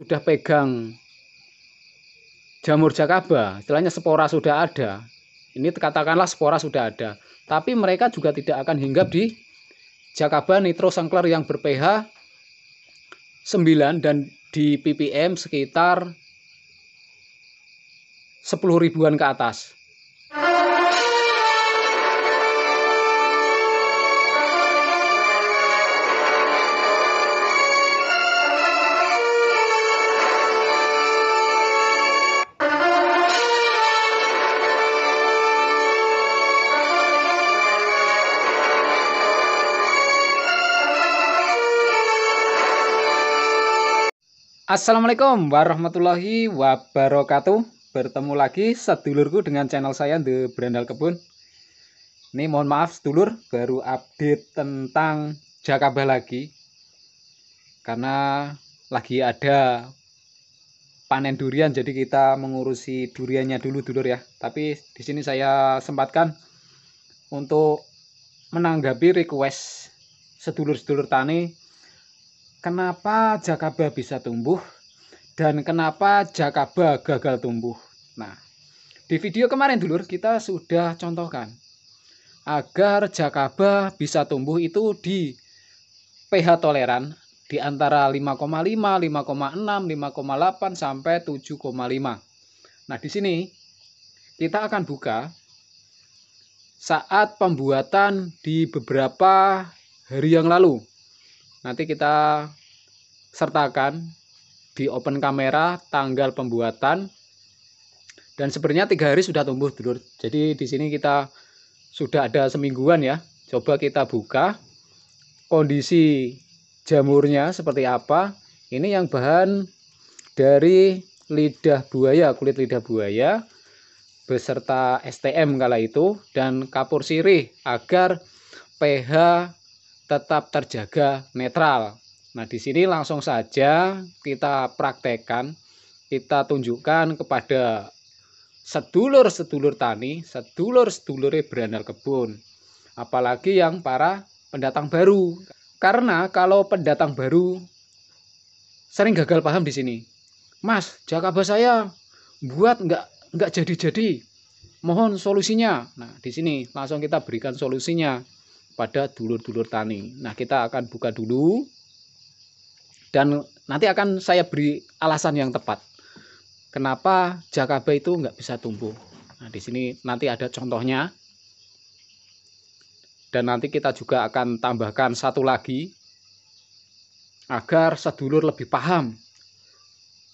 sudah pegang jamur jakaba, istilahnya spora sudah ada. Ini katakanlah spora sudah ada, tapi mereka juga tidak akan hinggap di jakaba nitrosengkler yang ber pH 9 dan di ppm sekitar 10 ribuan ke atas. Assalamualaikum warahmatullahi wabarakatuh Bertemu lagi sedulurku dengan channel saya The Berandal Kebun Ini mohon maaf sedulur baru update tentang Jakabah lagi Karena lagi ada panen durian jadi kita mengurusi duriannya dulu dulur ya Tapi di sini saya sempatkan untuk menanggapi request sedulur-sedulur tani kenapa Jakaba bisa tumbuh dan kenapa Jakaba gagal tumbuh. Nah, di video kemarin dulu kita sudah contohkan agar Jakaba bisa tumbuh itu di pH toleran di antara 5,5, 5,6, 5,8 sampai 7,5. Nah, di sini kita akan buka saat pembuatan di beberapa hari yang lalu nanti kita sertakan di open kamera tanggal pembuatan dan sebenarnya tiga hari sudah tumbuh dulur jadi di sini kita sudah ada semingguan ya coba kita buka kondisi jamurnya seperti apa ini yang bahan dari lidah buaya kulit lidah buaya beserta STM kala itu dan kapur sirih agar pH tetap terjaga netral. Nah, di sini langsung saja kita praktekkan, kita tunjukkan kepada sedulur-sedulur tani, sedulur-sedulur berandal kebun, apalagi yang para pendatang baru. Karena kalau pendatang baru sering gagal paham di sini. Mas, jakabah saya buat nggak nggak jadi-jadi. Mohon solusinya. Nah, di sini langsung kita berikan solusinya pada dulur-dulur tani. Nah, kita akan buka dulu dan nanti akan saya beri alasan yang tepat. Kenapa jakaba itu nggak bisa tumbuh? Nah, di sini nanti ada contohnya. Dan nanti kita juga akan tambahkan satu lagi agar sedulur lebih paham.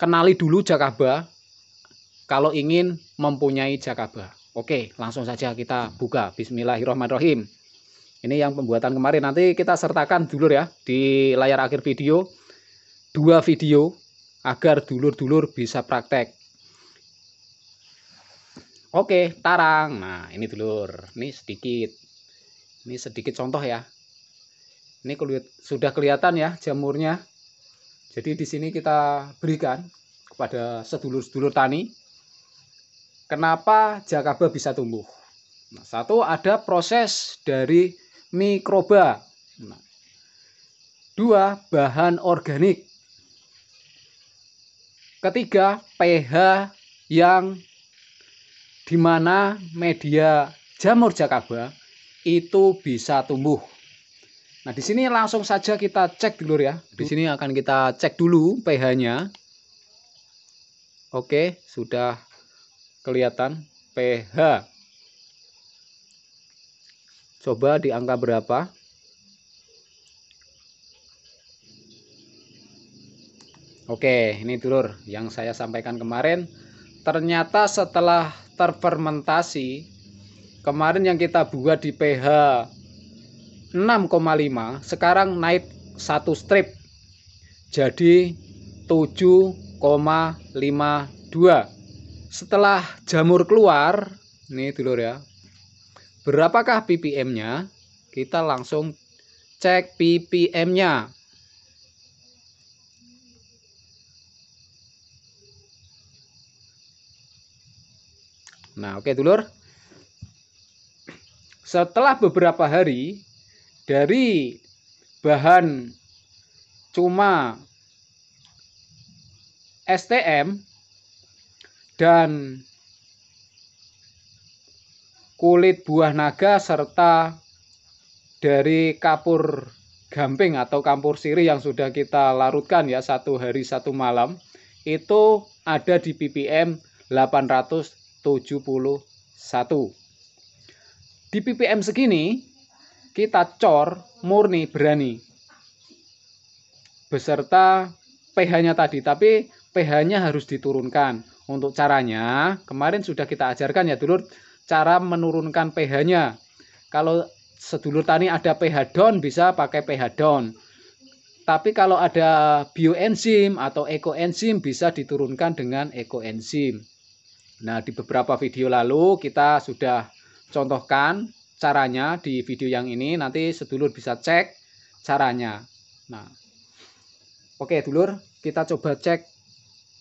Kenali dulu jakaba kalau ingin mempunyai jakaba. Oke, langsung saja kita buka. Bismillahirrahmanirrahim ini yang pembuatan kemarin nanti kita sertakan dulur ya di layar akhir video dua video agar dulur-dulur bisa praktek oke tarang nah ini dulur ini sedikit ini sedikit contoh ya ini sudah kelihatan ya jamurnya jadi di sini kita berikan kepada sedulur-sedulur tani kenapa jakaba bisa tumbuh nah, satu ada proses dari mikroba. Nah. Dua, bahan organik. Ketiga, pH yang dimana media jamur jakaba itu bisa tumbuh. Nah, di sini langsung saja kita cek dulu ya. Di sini akan kita cek dulu pH-nya. Oke, sudah kelihatan pH coba di angka berapa Oke, ini telur yang saya sampaikan kemarin. Ternyata setelah terfermentasi, kemarin yang kita buat di pH 6,5, sekarang naik satu strip. Jadi 7,52. Setelah jamur keluar, ini telur ya, berapakah ppm-nya? Kita langsung cek ppm-nya. Nah, oke okay, dulur. Setelah beberapa hari dari bahan cuma STM dan kulit buah naga serta dari kapur gamping atau kapur siri yang sudah kita larutkan ya satu hari satu malam itu ada di ppm 871. Di ppm segini kita cor murni berani beserta pH-nya tadi tapi pH-nya harus diturunkan. Untuk caranya kemarin sudah kita ajarkan ya dulur cara menurunkan pH-nya. Kalau sedulur tani ada pH down bisa pakai pH down. Tapi kalau ada bioenzim atau ekoenzim bisa diturunkan dengan ekoenzim. Nah, di beberapa video lalu kita sudah contohkan caranya di video yang ini. Nanti sedulur bisa cek caranya. Nah, oke dulur, kita coba cek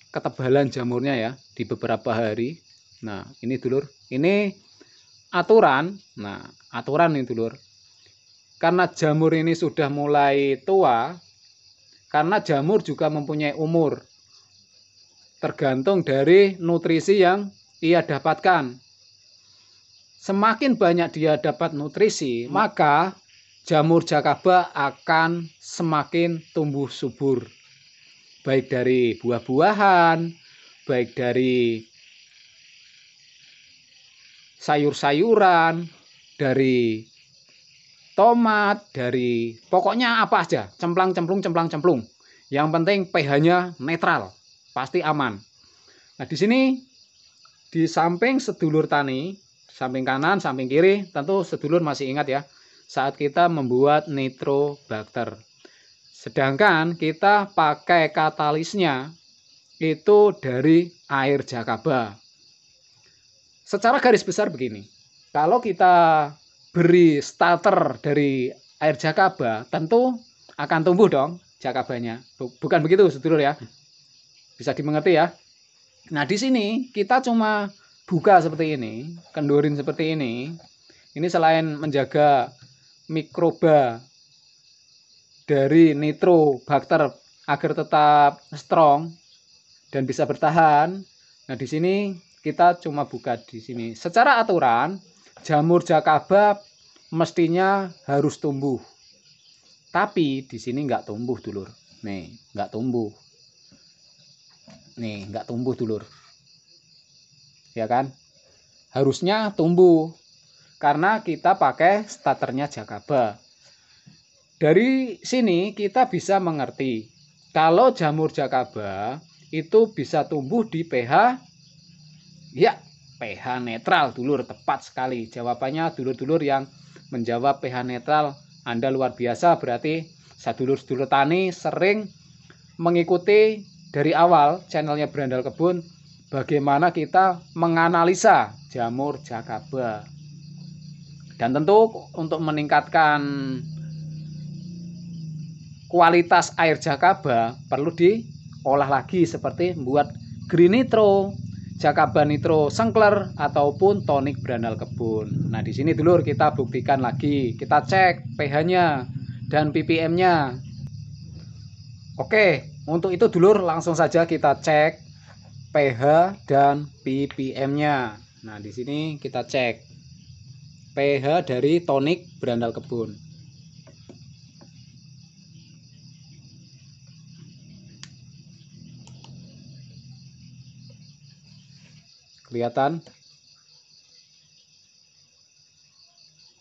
ketebalan jamurnya ya di beberapa hari. Nah, ini dulur, ini aturan. Nah, aturan ini dulur. Karena jamur ini sudah mulai tua, karena jamur juga mempunyai umur. Tergantung dari nutrisi yang ia dapatkan. Semakin banyak dia dapat nutrisi, maka jamur jakaba akan semakin tumbuh subur. Baik dari buah-buahan, baik dari sayur-sayuran, dari tomat, dari pokoknya apa aja, cemplang-cemplung, cemplang-cemplung. Yang penting pH-nya netral, pasti aman. Nah, di sini di samping sedulur tani, samping kanan, samping kiri, tentu sedulur masih ingat ya, saat kita membuat nitrobakter. Sedangkan kita pakai katalisnya itu dari air jakaba secara garis besar begini. Kalau kita beri starter dari air jakaba, tentu akan tumbuh dong jakabanya. Bukan begitu, sedulur ya. Bisa dimengerti ya. Nah, di sini kita cuma buka seperti ini, kendurin seperti ini. Ini selain menjaga mikroba dari nitrobakter agar tetap strong dan bisa bertahan. Nah, di sini kita cuma buka di sini. Secara aturan, jamur jakaba mestinya harus tumbuh. Tapi di sini nggak tumbuh dulur. Nih, nggak tumbuh. Nih, nggak tumbuh dulur. Ya kan? Harusnya tumbuh. Karena kita pakai starternya jakaba. Dari sini kita bisa mengerti kalau jamur jakaba itu bisa tumbuh di pH Ya, pH netral dulur tepat sekali. Jawabannya dulur-dulur yang menjawab pH netral Anda luar biasa berarti sadulur-dulur tani sering mengikuti dari awal channelnya Berandal Kebun bagaimana kita menganalisa jamur jakaba. Dan tentu untuk meningkatkan kualitas air jakaba perlu diolah lagi seperti membuat green nitro jakaban nitro sengkler ataupun tonik berandal kebun. Nah, di sini dulur kita buktikan lagi. Kita cek pH-nya dan ppm-nya. Oke, untuk itu dulur langsung saja kita cek pH dan ppm-nya. Nah, di sini kita cek pH dari tonik berandal kebun. kelihatan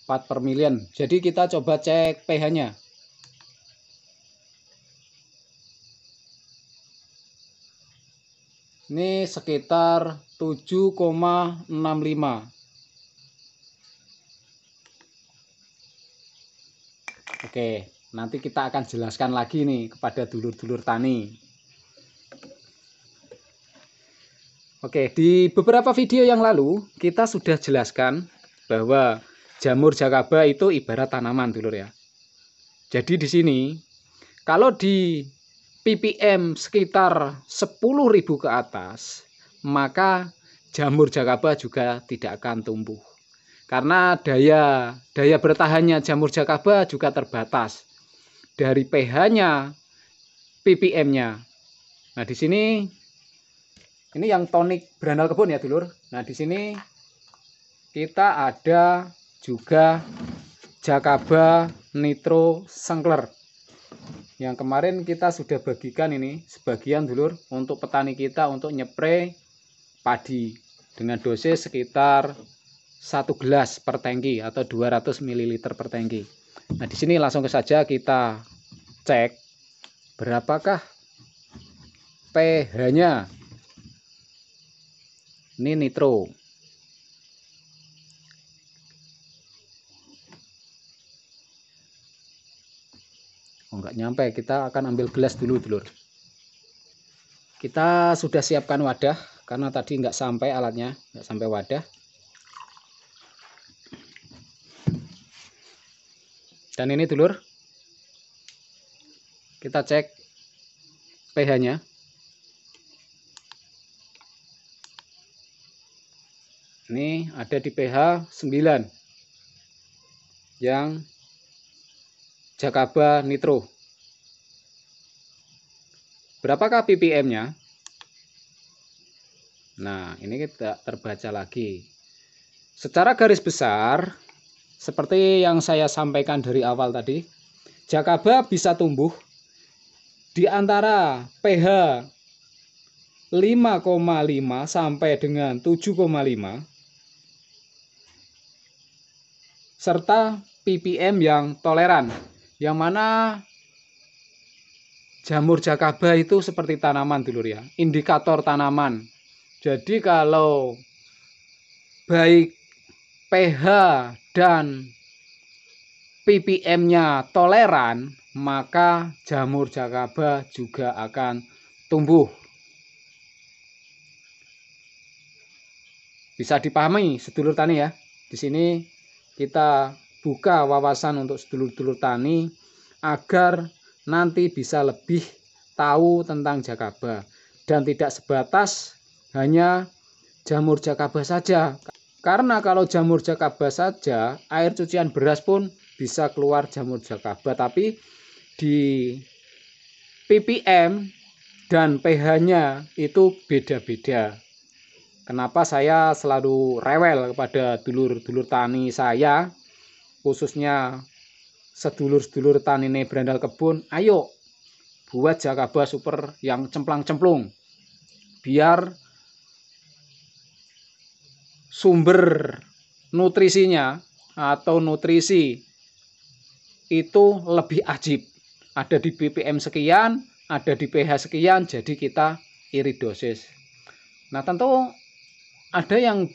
4 per million jadi kita coba cek pH nya ini sekitar 7,65 Oke nanti kita akan jelaskan lagi nih kepada dulur-dulur tani Oke, di beberapa video yang lalu kita sudah jelaskan bahwa jamur jakaba itu ibarat tanaman, dulur ya. Jadi di sini kalau di ppm sekitar 10.000 ke atas, maka jamur jakaba juga tidak akan tumbuh. Karena daya daya bertahannya jamur jakaba juga terbatas. Dari pH-nya, ppm-nya. Nah, di sini ini yang tonik berandal kebun ya dulur. Nah, di sini kita ada juga Jakaba Nitro Sengkler. Yang kemarin kita sudah bagikan ini sebagian dulur untuk petani kita untuk nyepre padi dengan dosis sekitar satu gelas per tangki atau 200 ml per tangki. Nah, di sini langsung saja kita cek berapakah pH-nya ini nitro oh, nggak nyampe kita akan ambil gelas dulu dulur kita sudah siapkan wadah karena tadi nggak sampai alatnya nggak sampai wadah dan ini dulur kita cek pH nya ini ada di pH 9 yang Jakaba nitro. Berapakah ppm-nya? Nah, ini kita terbaca lagi. Secara garis besar, seperti yang saya sampaikan dari awal tadi, Jakaba bisa tumbuh di antara pH 5,5 sampai dengan 7,5 serta PPM yang toleran, yang mana jamur jakaba itu seperti tanaman dulur ya, indikator tanaman. Jadi kalau baik pH dan PPM-nya toleran, maka jamur jakaba juga akan tumbuh. Bisa dipahami sedulur tani ya. Di sini kita buka wawasan untuk sedulur-dulur tani agar nanti bisa lebih tahu tentang jakaba dan tidak sebatas hanya jamur jakaba saja. Karena kalau jamur jakaba saja, air cucian beras pun bisa keluar jamur jakaba, tapi di ppm dan pH-nya itu beda-beda. Kenapa saya selalu rewel kepada dulur-dulur tani saya, khususnya sedulur-sedulur tani ini berandal kebun, ayo buat jakaba super yang cemplang-cemplung. Biar sumber nutrisinya atau nutrisi itu lebih ajib. Ada di BPM sekian, ada di pH sekian, jadi kita iridosis. Nah tentu ada yang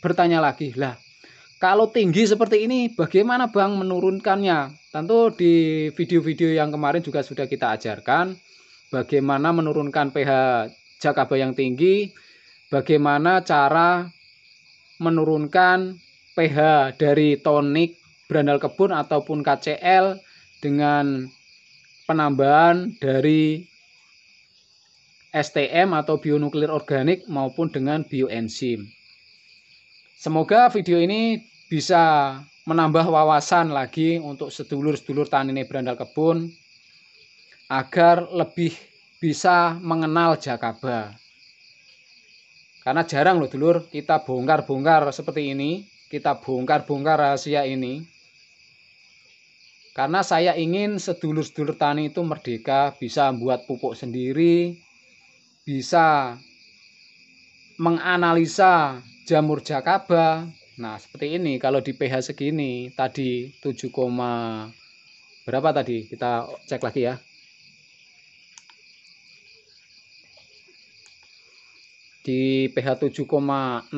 bertanya lagi, lah kalau tinggi seperti ini bagaimana Bang menurunkannya? Tentu di video-video yang kemarin juga sudah kita ajarkan bagaimana menurunkan pH jakaba yang tinggi, bagaimana cara menurunkan pH dari tonik berandal kebun ataupun KCL dengan penambahan dari STM atau bionuklir organik maupun dengan bioenzim. Semoga video ini bisa menambah wawasan lagi untuk sedulur-sedulur tani berandal kebun agar lebih bisa mengenal Jakaba. Karena jarang loh dulur kita bongkar-bongkar seperti ini, kita bongkar-bongkar rahasia ini. Karena saya ingin sedulur-sedulur tani itu merdeka, bisa membuat pupuk sendiri, bisa menganalisa jamur jakaba. Nah, seperti ini kalau di pH segini tadi 7, berapa tadi? Kita cek lagi ya. Di pH 7,62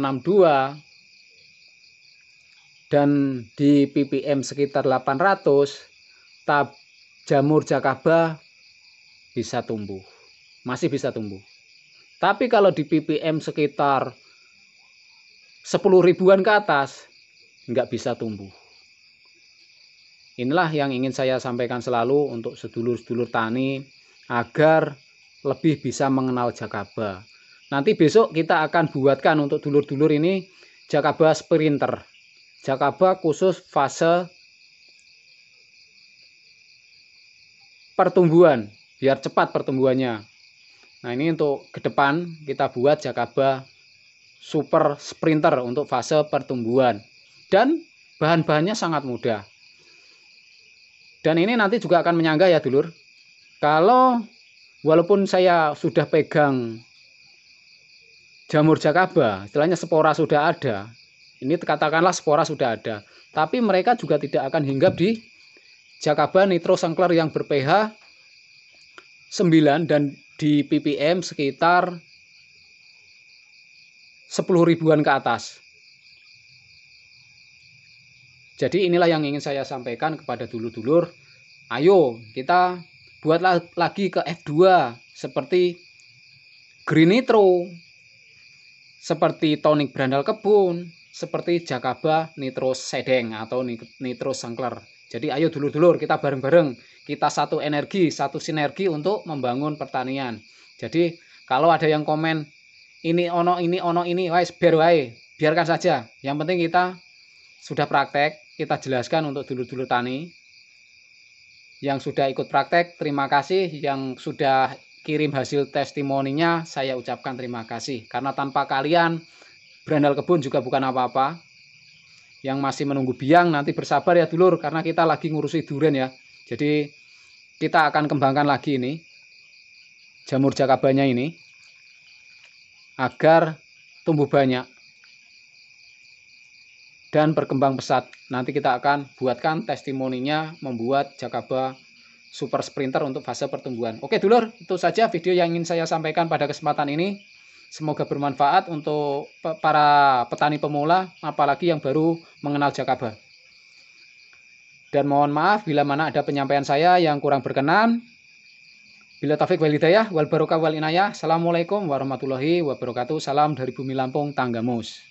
dan di ppm sekitar 800 tab jamur jakaba bisa tumbuh. Masih bisa tumbuh. Tapi kalau di ppm sekitar 10 ribuan ke atas nggak bisa tumbuh. Inilah yang ingin saya sampaikan selalu untuk sedulur-sedulur tani agar lebih bisa mengenal Jakaba. Nanti besok kita akan buatkan untuk dulur-dulur ini Jakaba Sprinter. Jakaba khusus fase pertumbuhan biar cepat pertumbuhannya Nah ini untuk ke depan kita buat Jakaba Super Sprinter untuk fase pertumbuhan. Dan bahan-bahannya sangat mudah. Dan ini nanti juga akan menyangga ya dulur. Kalau walaupun saya sudah pegang jamur jakaba, istilahnya spora sudah ada. Ini katakanlah spora sudah ada. Tapi mereka juga tidak akan hinggap di jakaba Sangklar yang ber-pH 9 dan di ppm sekitar 10 ribuan ke atas. Jadi inilah yang ingin saya sampaikan kepada dulur-dulur. Ayo kita buat lagi ke F2 seperti Green Nitro, seperti Tonic Brandal kebun, seperti Jakaba Nitro Sedeng atau Nitro Sangkler. Jadi ayo dulur-dulur kita bareng-bareng kita satu energi, satu sinergi untuk membangun pertanian. Jadi kalau ada yang komen ini ono ini ono ini, wes biar wae, biarkan saja. Yang penting kita sudah praktek, kita jelaskan untuk dulu-dulu tani. Yang sudah ikut praktek, terima kasih. Yang sudah kirim hasil testimoninya, saya ucapkan terima kasih. Karena tanpa kalian, berandal kebun juga bukan apa-apa. Yang masih menunggu biang, nanti bersabar ya dulur, karena kita lagi ngurusi durian ya. Jadi kita akan kembangkan lagi ini jamur jakabanya ini agar tumbuh banyak dan berkembang pesat. Nanti kita akan buatkan testimoninya membuat jakaba super sprinter untuk fase pertumbuhan. Oke dulur, itu saja video yang ingin saya sampaikan pada kesempatan ini. Semoga bermanfaat untuk para petani pemula, apalagi yang baru mengenal jakaba. Dan mohon maaf bila mana ada penyampaian saya yang kurang berkenan. Bila taufik wal hidayah wal barokah wal inayah. Assalamualaikum warahmatullahi wabarakatuh. Salam dari bumi Lampung Tanggamus.